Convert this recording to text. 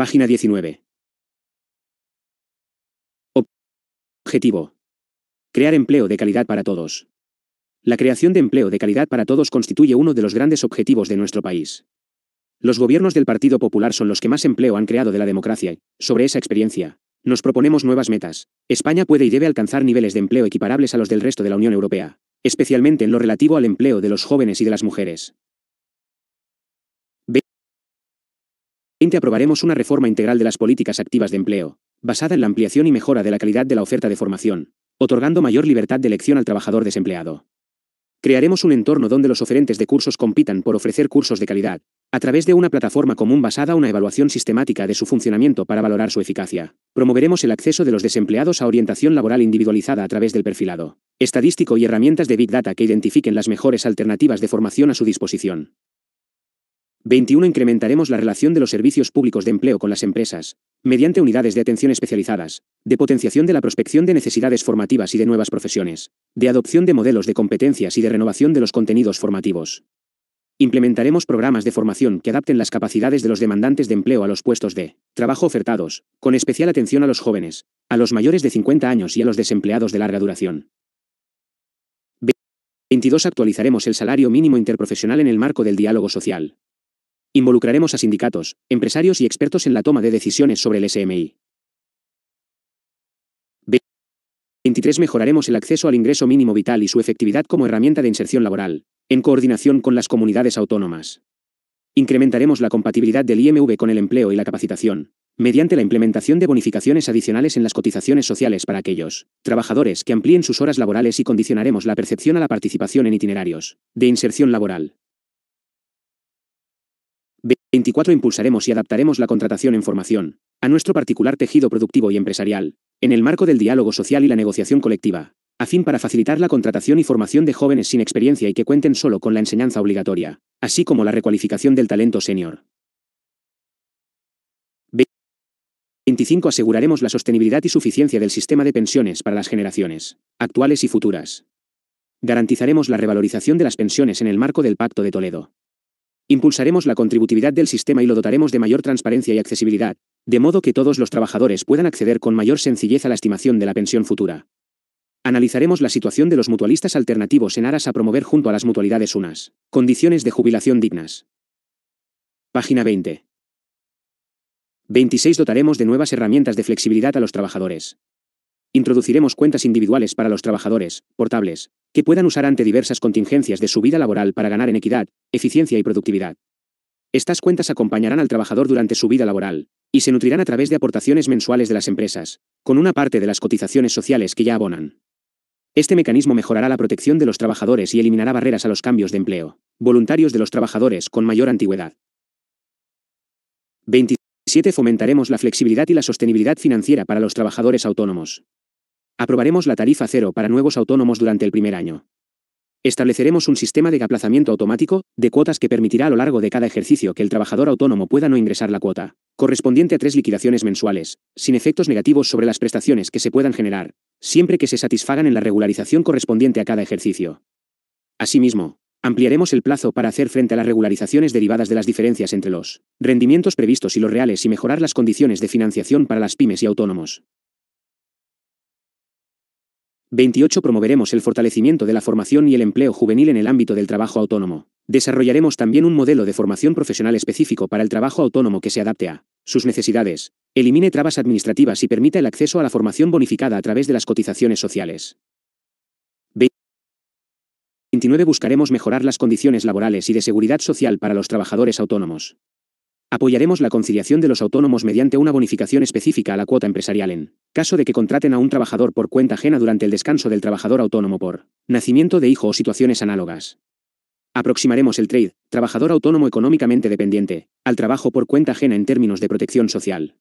Página 19. Objetivo. Crear empleo de calidad para todos. La creación de empleo de calidad para todos constituye uno de los grandes objetivos de nuestro país. Los gobiernos del Partido Popular son los que más empleo han creado de la democracia. Sobre esa experiencia, nos proponemos nuevas metas. España puede y debe alcanzar niveles de empleo equiparables a los del resto de la Unión Europea, especialmente en lo relativo al empleo de los jóvenes y de las mujeres. Ente Aprobaremos una reforma integral de las políticas activas de empleo, basada en la ampliación y mejora de la calidad de la oferta de formación, otorgando mayor libertad de elección al trabajador desempleado. Crearemos un entorno donde los oferentes de cursos compitan por ofrecer cursos de calidad, a través de una plataforma común basada en una evaluación sistemática de su funcionamiento para valorar su eficacia. Promoveremos el acceso de los desempleados a orientación laboral individualizada a través del perfilado estadístico y herramientas de Big Data que identifiquen las mejores alternativas de formación a su disposición. 21. Incrementaremos la relación de los servicios públicos de empleo con las empresas, mediante unidades de atención especializadas, de potenciación de la prospección de necesidades formativas y de nuevas profesiones, de adopción de modelos de competencias y de renovación de los contenidos formativos. Implementaremos programas de formación que adapten las capacidades de los demandantes de empleo a los puestos de trabajo ofertados, con especial atención a los jóvenes, a los mayores de 50 años y a los desempleados de larga duración. 22. Actualizaremos el salario mínimo interprofesional en el marco del diálogo social, Involucraremos a sindicatos, empresarios y expertos en la toma de decisiones sobre el SMI. 23. Mejoraremos el acceso al ingreso mínimo vital y su efectividad como herramienta de inserción laboral, en coordinación con las comunidades autónomas. Incrementaremos la compatibilidad del IMV con el empleo y la capacitación, mediante la implementación de bonificaciones adicionales en las cotizaciones sociales para aquellos trabajadores que amplíen sus horas laborales y condicionaremos la percepción a la participación en itinerarios de inserción laboral. 24. Impulsaremos y adaptaremos la contratación en formación a nuestro particular tejido productivo y empresarial, en el marco del diálogo social y la negociación colectiva, a fin para facilitar la contratación y formación de jóvenes sin experiencia y que cuenten solo con la enseñanza obligatoria, así como la recualificación del talento senior. 25. Aseguraremos la sostenibilidad y suficiencia del sistema de pensiones para las generaciones, actuales y futuras. Garantizaremos la revalorización de las pensiones en el marco del Pacto de Toledo, Impulsaremos la contributividad del sistema y lo dotaremos de mayor transparencia y accesibilidad, de modo que todos los trabajadores puedan acceder con mayor sencillez a la estimación de la pensión futura. Analizaremos la situación de los mutualistas alternativos en aras a promover junto a las mutualidades unas condiciones de jubilación dignas. Página 20. 26. Dotaremos de nuevas herramientas de flexibilidad a los trabajadores. Introduciremos cuentas individuales para los trabajadores, portables, que puedan usar ante diversas contingencias de su vida laboral para ganar en equidad, eficiencia y productividad. Estas cuentas acompañarán al trabajador durante su vida laboral, y se nutrirán a través de aportaciones mensuales de las empresas, con una parte de las cotizaciones sociales que ya abonan. Este mecanismo mejorará la protección de los trabajadores y eliminará barreras a los cambios de empleo, voluntarios de los trabajadores con mayor antigüedad. 7. Fomentaremos la flexibilidad y la sostenibilidad financiera para los trabajadores autónomos. Aprobaremos la tarifa cero para nuevos autónomos durante el primer año. Estableceremos un sistema de aplazamiento automático de cuotas que permitirá a lo largo de cada ejercicio que el trabajador autónomo pueda no ingresar la cuota, correspondiente a tres liquidaciones mensuales, sin efectos negativos sobre las prestaciones que se puedan generar, siempre que se satisfagan en la regularización correspondiente a cada ejercicio. Asimismo, Ampliaremos el plazo para hacer frente a las regularizaciones derivadas de las diferencias entre los rendimientos previstos y los reales y mejorar las condiciones de financiación para las pymes y autónomos. 28. Promoveremos el fortalecimiento de la formación y el empleo juvenil en el ámbito del trabajo autónomo. Desarrollaremos también un modelo de formación profesional específico para el trabajo autónomo que se adapte a sus necesidades, elimine trabas administrativas y permita el acceso a la formación bonificada a través de las cotizaciones sociales. 29. Buscaremos mejorar las condiciones laborales y de seguridad social para los trabajadores autónomos. Apoyaremos la conciliación de los autónomos mediante una bonificación específica a la cuota empresarial en caso de que contraten a un trabajador por cuenta ajena durante el descanso del trabajador autónomo por nacimiento de hijo o situaciones análogas. Aproximaremos el trade, trabajador autónomo económicamente dependiente, al trabajo por cuenta ajena en términos de protección social.